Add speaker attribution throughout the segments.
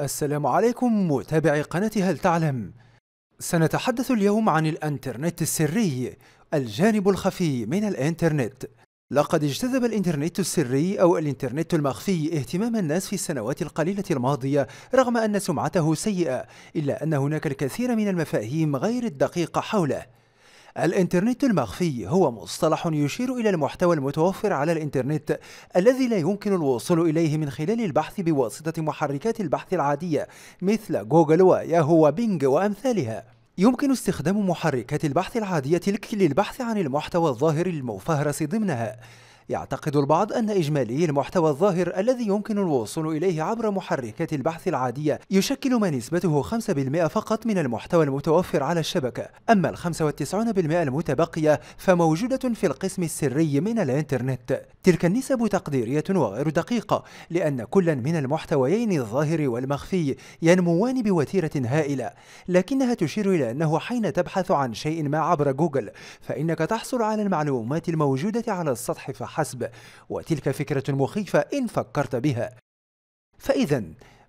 Speaker 1: السلام عليكم متابعي قناة هل تعلم؟ سنتحدث اليوم عن الانترنت السري الجانب الخفي من الانترنت لقد اجتذب الانترنت السري او الانترنت المخفي اهتمام الناس في السنوات القليله الماضيه رغم ان سمعته سيئه الا ان هناك الكثير من المفاهيم غير الدقيقه حوله الإنترنت المخفي هو مصطلح يشير إلى المحتوى المتوفر على الإنترنت الذي لا يمكن الوصول إليه من خلال البحث بواسطة محركات البحث العادية مثل جوجل وياهو وبينج وأمثالها يمكن استخدام محركات البحث العادية للبحث عن المحتوى الظاهر المفهرس ضمنها يعتقد البعض أن إجمالي المحتوى الظاهر الذي يمكن الوصول إليه عبر محركات البحث العادية يشكل ما نسبته 5% فقط من المحتوى المتوفر على الشبكة أما ال 95% المتبقية فموجودة في القسم السري من الإنترنت تلك النسب تقديرية وغير دقيقة لأن كلا من المحتويين الظاهر والمخفي ينموان بوتيرة هائلة لكنها تشير إلى أنه حين تبحث عن شيء ما عبر جوجل فإنك تحصل على المعلومات الموجودة على السطح فحسب فحسب وتلك فكرة مخيفة إن فكرت بها فإذا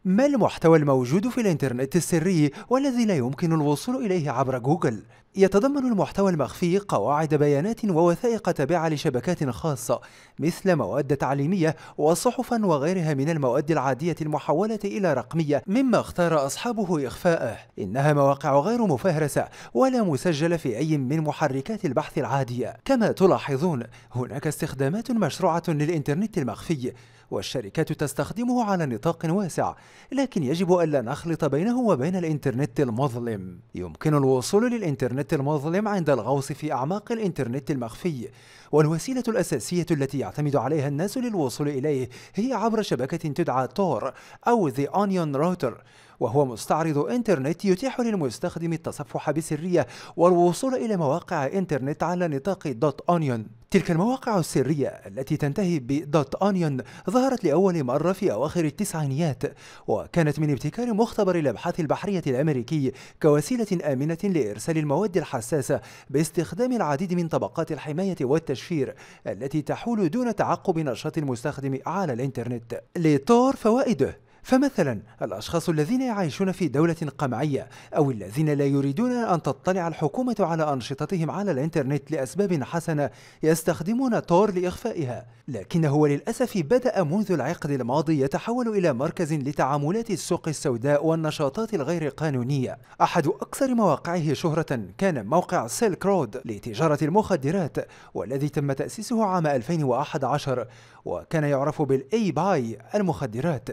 Speaker 1: ما المحتوى الموجود في الإنترنت السري والذي لا يمكن الوصول إليه عبر جوجل؟ يتضمن المحتوى المخفي قواعد بيانات ووثائق تابعة لشبكات خاصة مثل مواد تعليمية وصحفا وغيرها من المواد العادية المحولة إلى رقمية مما اختار أصحابه إخفاءه إنها مواقع غير مفهرسة ولا مسجلة في أي من محركات البحث العادية كما تلاحظون هناك استخدامات مشروعة للإنترنت المخفي والشركات تستخدمه على نطاق واسع لكن يجب ألا نخلط بينه وبين الإنترنت المظلم يمكن الوصول للإنترنت المظلم عند الغوص في أعماق الإنترنت المخفي والوسيلة الأساسية التي يعتمد عليها الناس للوصول إليه هي عبر شبكة تدعى تور أو The Onion Router وهو مستعرض إنترنت يتيح للمستخدم التصفح بسرية والوصول إلى مواقع إنترنت على نطاق دوت أونيون تلك المواقع السرية التي تنتهي بدوت أونيون ظهرت لأول مرة في أواخر التسعينيات وكانت من ابتكار مختبر الأبحاث البحرية الأمريكي كوسيلة آمنة لإرسال المواد الحساسة باستخدام العديد من طبقات الحماية والتشفير التي تحول دون تعقب نشاط المستخدم على الإنترنت لتور فوائده فمثلا الأشخاص الذين يعيشون في دولة قمعية أو الذين لا يريدون أن تطلع الحكومة على أنشطتهم على الإنترنت لأسباب حسنة يستخدمون تور لإخفائها لكنه للأسف بدأ منذ العقد الماضي يتحول إلى مركز لتعاملات السوق السوداء والنشاطات الغير قانونية أحد أكثر مواقعه شهرة كان موقع سيلك رود لتجارة المخدرات والذي تم تأسيسه عام 2011 وكان يعرف بالأي باي المخدرات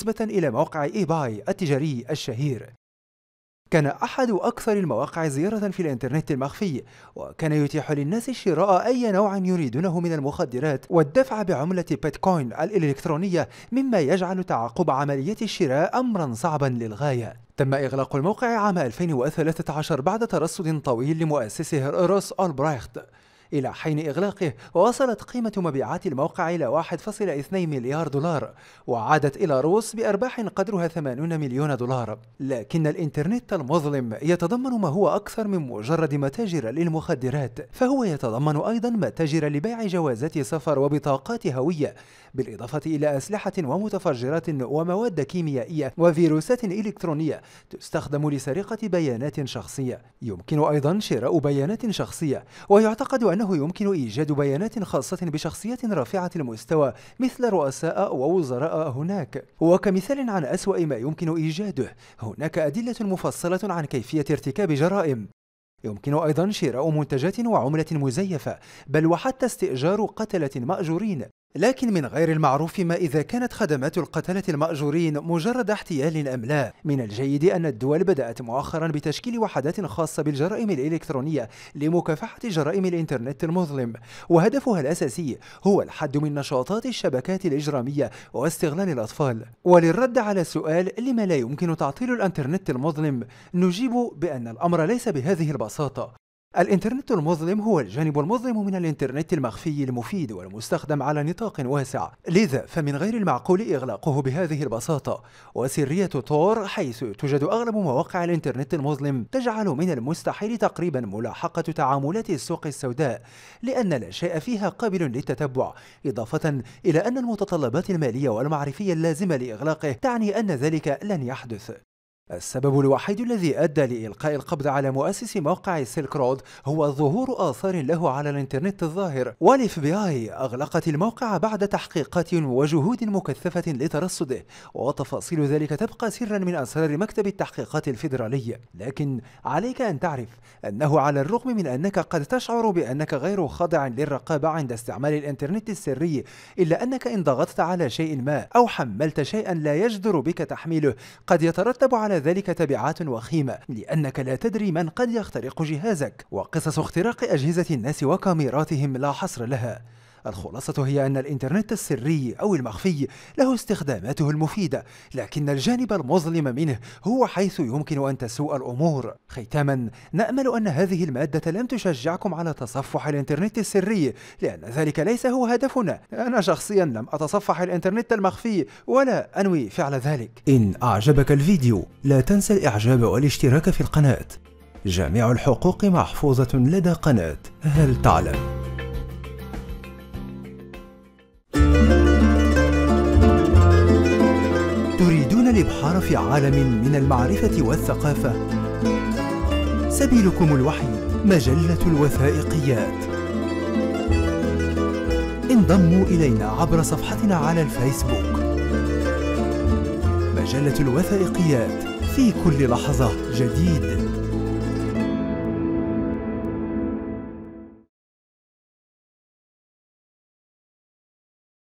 Speaker 1: نسبة إلى موقع إي باي التجاري الشهير كان أحد أكثر المواقع زيارة في الإنترنت المخفي، وكان يتيح للناس شراء أي نوع يريدونه من المخدرات والدفع بعملة بيتكوين الإلكترونية، مما يجعل تعقب عملية الشراء أمرًا صعبًا للغاية. تم إغلاق الموقع عام 2013 بعد ترصد طويل لمؤسسه روس ألبرايخت إلى حين إغلاقه ووصلت قيمة مبيعات الموقع إلى 1.2 مليار دولار وعادت إلى روس بأرباح قدرها 80 مليون دولار لكن الإنترنت المظلم يتضمن ما هو أكثر من مجرد متاجر للمخدرات فهو يتضمن أيضا متاجر لبيع جوازات سفر وبطاقات هوية بالإضافة إلى أسلحة ومتفجرات ومواد كيميائية وفيروسات إلكترونية تستخدم لسرقة بيانات شخصية يمكن أيضا شراء بيانات شخصية ويعتقد أن أنه يمكن إيجاد بيانات خاصة بشخصية رافعة المستوى مثل رؤساء ووزراء هناك وكمثال عن أسوأ ما يمكن إيجاده هناك أدلة مفصلة عن كيفية ارتكاب جرائم يمكن أيضا شراء منتجات وعملة مزيفة بل وحتى استئجار قتلة مأجورين لكن من غير المعروف ما إذا كانت خدمات القتلة المأجورين مجرد احتيال أم لا من الجيد أن الدول بدأت مؤخرا بتشكيل وحدات خاصة بالجرائم الإلكترونية لمكافحة جرائم الإنترنت المظلم وهدفها الأساسي هو الحد من نشاطات الشبكات الإجرامية واستغلال الأطفال وللرد على سؤال لما لا يمكن تعطيل الإنترنت المظلم نجيب بأن الأمر ليس بهذه البساطة الإنترنت المظلم هو الجانب المظلم من الإنترنت المخفي المفيد والمستخدم على نطاق واسع، لذا فمن غير المعقول إغلاقه بهذه البساطة، وسرية تور حيث توجد أغلب مواقع الإنترنت المظلم تجعل من المستحيل تقريبا ملاحقة تعاملات السوق السوداء، لأن لا شيء فيها قابل للتتبع، إضافة إلى أن المتطلبات المالية والمعرفية اللازمة لإغلاقه تعني أن ذلك لن يحدث. السبب الوحيد الذي أدى لإلقاء القبض على مؤسس موقع سيلك رود هو ظهور آثار له على الإنترنت الظاهر والاف بي آي أغلقت الموقع بعد تحقيقات وجهود مكثفة لترصده وتفاصيل ذلك تبقى سرا من أسرار مكتب التحقيقات الفيدرالي لكن عليك أن تعرف أنه على الرغم من أنك قد تشعر بأنك غير خاضع للرقابة عند استعمال الإنترنت السري إلا أنك إن ضغطت على شيء ما أو حملت شيئا لا يجدر بك تحميله قد يترتب على ذلك تبعات وخيمة لأنك لا تدري من قد يخترق جهازك وقصص اختراق أجهزة الناس وكاميراتهم لا حصر لها الخلاصة هي أن الإنترنت السري أو المخفي له استخداماته المفيدة لكن الجانب المظلم منه هو حيث يمكن أن تسوء الأمور ختاما نأمل أن هذه المادة لم تشجعكم على تصفح الإنترنت السري لأن ذلك ليس هو هدفنا أنا شخصيا لم أتصفح الإنترنت المخفي ولا أنوي فعل ذلك إن أعجبك الفيديو لا تنسى الإعجاب والاشتراك في القناة جميع الحقوق محفوظة لدى قناة هل تعلم؟ في عالم من المعرفة والثقافة سبيلكم الوحي مجلة الوثائقيات انضموا إلينا عبر صفحتنا على الفيسبوك مجلة الوثائقيات في كل لحظة جديد